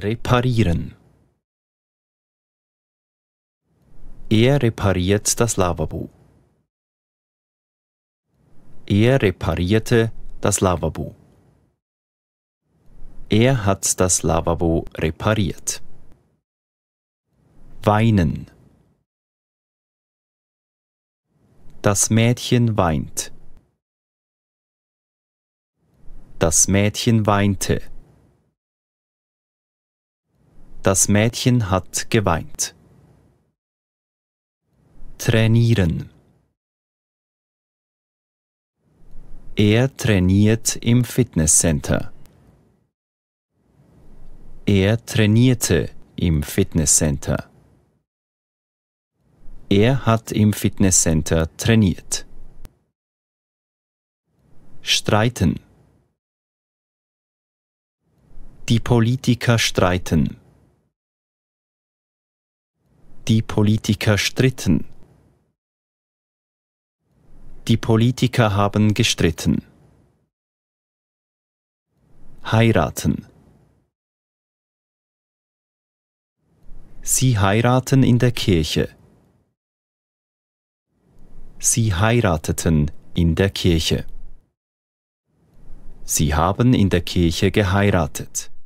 Reparieren. Er repariert das Lavabo. Er reparierte das Lavabo. Er hat das Lavabo repariert. Weinen. Das Mädchen weint. Das Mädchen weinte. Das Mädchen hat geweint. Trainieren. Er trainiert im Fitnesscenter. Er trainierte im Fitnesscenter. Er hat im Fitnesscenter trainiert. Streiten. Die Politiker streiten. Die Politiker stritten. Die Politiker haben gestritten. Heiraten. Sie heiraten in der Kirche. Sie heirateten in der Kirche. Sie haben in der Kirche geheiratet.